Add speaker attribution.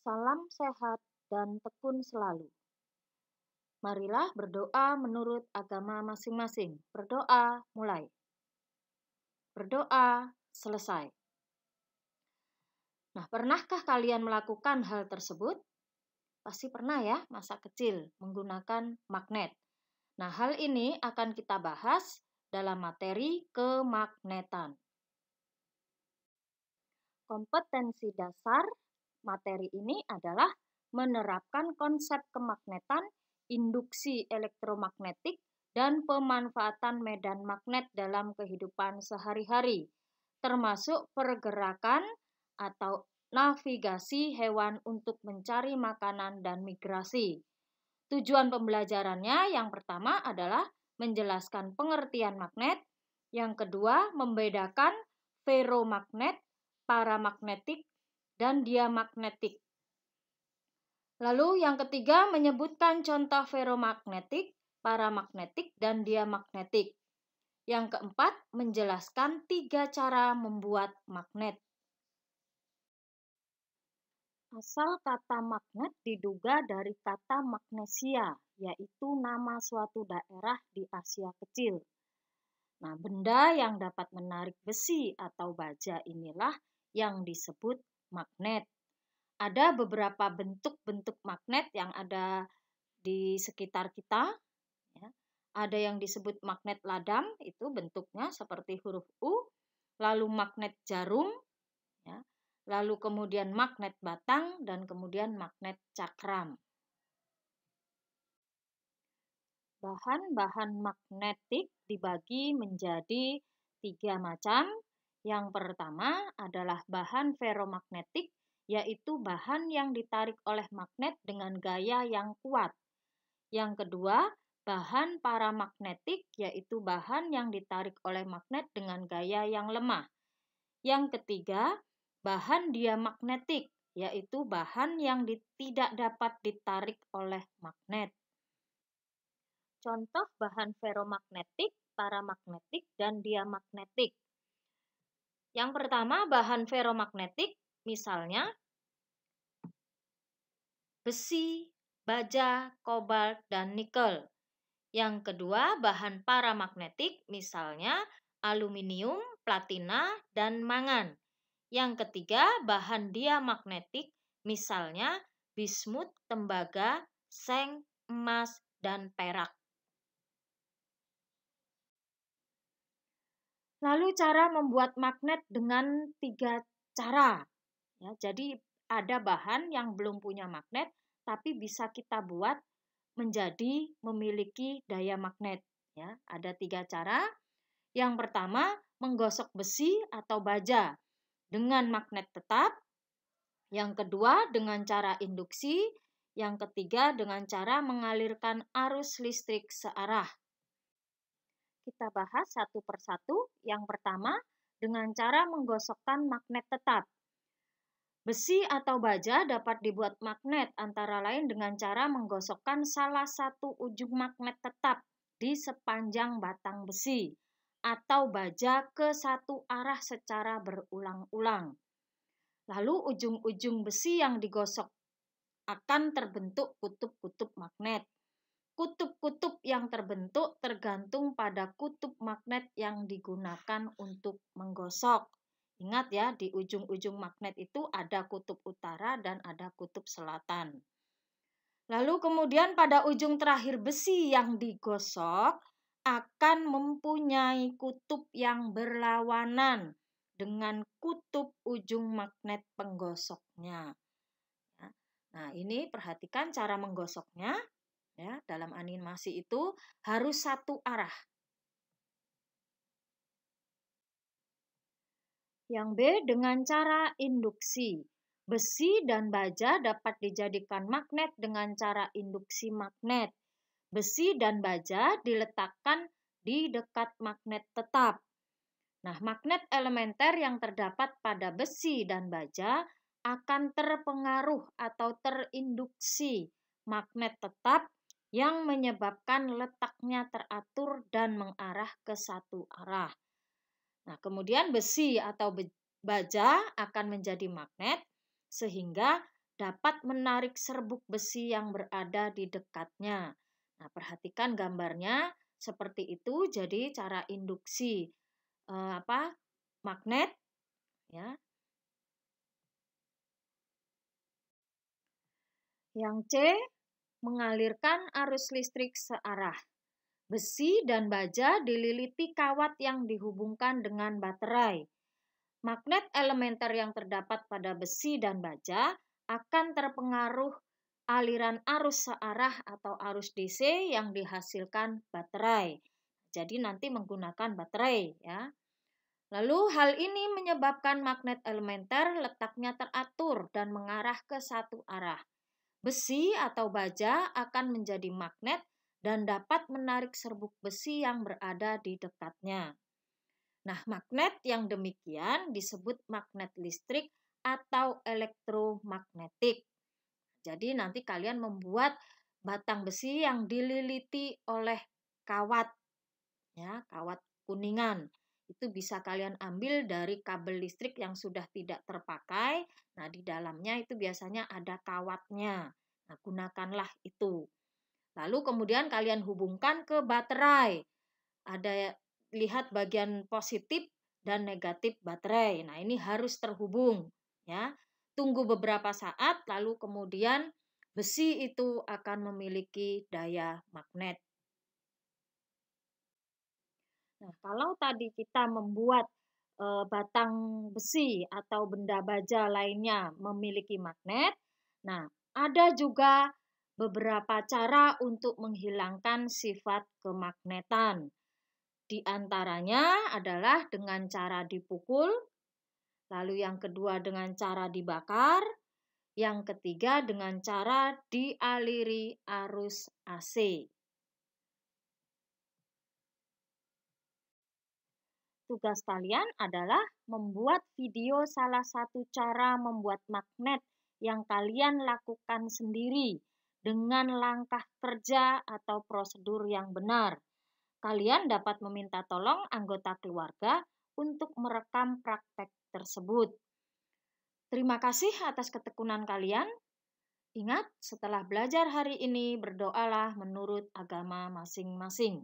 Speaker 1: Salam sehat dan tekun selalu. Marilah berdoa menurut agama masing-masing. Berdoa mulai. Berdoa selesai. Nah, pernahkah kalian melakukan hal tersebut? Pasti pernah ya, masa kecil menggunakan magnet. Nah, hal ini akan kita bahas dalam materi kemagnetan. Kompetensi dasar materi ini adalah menerapkan konsep kemagnetan, induksi elektromagnetik, dan pemanfaatan medan magnet dalam kehidupan sehari-hari, termasuk pergerakan atau navigasi hewan untuk mencari makanan dan migrasi. Tujuan pembelajarannya yang pertama adalah menjelaskan pengertian magnet, yang kedua membedakan ferromagnet, paramagnetik, dan diamagnetik. Lalu yang ketiga menyebutkan contoh ferromagnetik, paramagnetik, dan diamagnetik. Yang keempat menjelaskan tiga cara membuat magnet. Asal kata magnet diduga dari kata magnesia, yaitu nama suatu daerah di Asia Kecil. Nah, benda yang dapat menarik besi atau baja inilah yang disebut magnet. Ada beberapa bentuk-bentuk magnet yang ada di sekitar kita. Ya. Ada yang disebut magnet ladang itu bentuknya seperti huruf U. Lalu magnet jarum, ya. lalu kemudian magnet batang, dan kemudian magnet cakram. Bahan-bahan magnetik dibagi menjadi tiga macam, yang pertama adalah bahan ferromagnetik, yaitu bahan yang ditarik oleh magnet dengan gaya yang kuat. Yang kedua, bahan paramagnetik, yaitu bahan yang ditarik oleh magnet dengan gaya yang lemah. Yang ketiga, bahan diamagnetik, yaitu bahan yang tidak dapat ditarik oleh magnet. Contoh bahan ferromagnetik, paramagnetik, dan diamagnetik. Yang pertama, bahan ferromagnetik, misalnya besi, baja, kobalt, dan nikel. Yang kedua, bahan paramagnetik, misalnya aluminium, platina, dan mangan. Yang ketiga, bahan diamagnetik, misalnya bismut, tembaga, seng, emas, dan perak. Lalu cara membuat magnet dengan tiga cara. Ya, jadi ada bahan yang belum punya magnet tapi bisa kita buat menjadi memiliki daya magnet. Ya, ada tiga cara. Yang pertama menggosok besi atau baja dengan magnet tetap. Yang kedua dengan cara induksi. Yang ketiga dengan cara mengalirkan arus listrik searah kita bahas satu persatu. Yang pertama, dengan cara menggosokkan magnet tetap. Besi atau baja dapat dibuat magnet antara lain dengan cara menggosokkan salah satu ujung magnet tetap di sepanjang batang besi atau baja ke satu arah secara berulang-ulang. Lalu ujung-ujung besi yang digosok akan terbentuk kutub-kutub magnet yang terbentuk tergantung pada kutub magnet yang digunakan untuk menggosok. Ingat ya, di ujung-ujung magnet itu ada kutub utara dan ada kutub selatan. Lalu kemudian pada ujung terakhir besi yang digosok akan mempunyai kutub yang berlawanan dengan kutub ujung magnet penggosoknya. Nah, ini perhatikan cara menggosoknya ya dalam animasi itu harus satu arah. Yang B dengan cara induksi. Besi dan baja dapat dijadikan magnet dengan cara induksi magnet. Besi dan baja diletakkan di dekat magnet tetap. Nah, magnet elementer yang terdapat pada besi dan baja akan terpengaruh atau terinduksi magnet tetap yang menyebabkan letaknya teratur dan mengarah ke satu arah. Nah, kemudian besi atau baja akan menjadi magnet sehingga dapat menarik serbuk besi yang berada di dekatnya. Nah, perhatikan gambarnya seperti itu. Jadi cara induksi eh, apa? magnet ya. Yang C mengalirkan arus listrik searah. Besi dan baja dililiti kawat yang dihubungkan dengan baterai. Magnet elementer yang terdapat pada besi dan baja akan terpengaruh aliran arus searah atau arus DC yang dihasilkan baterai. Jadi nanti menggunakan baterai ya. Lalu hal ini menyebabkan magnet elementer letaknya teratur dan mengarah ke satu arah. Besi atau baja akan menjadi magnet dan dapat menarik serbuk besi yang berada di dekatnya. Nah, magnet yang demikian disebut magnet listrik atau elektromagnetik. Jadi nanti kalian membuat batang besi yang dililiti oleh kawat ya, kawat kuningan itu bisa kalian ambil dari kabel listrik yang sudah tidak terpakai. Nah, di dalamnya itu biasanya ada kawatnya. Nah, gunakanlah itu. Lalu kemudian kalian hubungkan ke baterai. Ada lihat bagian positif dan negatif baterai. Nah, ini harus terhubung ya. Tunggu beberapa saat lalu kemudian besi itu akan memiliki daya magnet. Nah, kalau tadi kita membuat e, batang besi atau benda baja lainnya memiliki magnet, nah, ada juga beberapa cara untuk menghilangkan sifat kemagnetan. Di antaranya adalah dengan cara dipukul, lalu yang kedua dengan cara dibakar, yang ketiga dengan cara dialiri arus AC. Tugas kalian adalah membuat video salah satu cara membuat magnet yang kalian lakukan sendiri dengan langkah kerja atau prosedur yang benar. Kalian dapat meminta tolong anggota keluarga untuk merekam praktek tersebut. Terima kasih atas ketekunan kalian. Ingat, setelah belajar hari ini, berdoalah menurut agama masing-masing.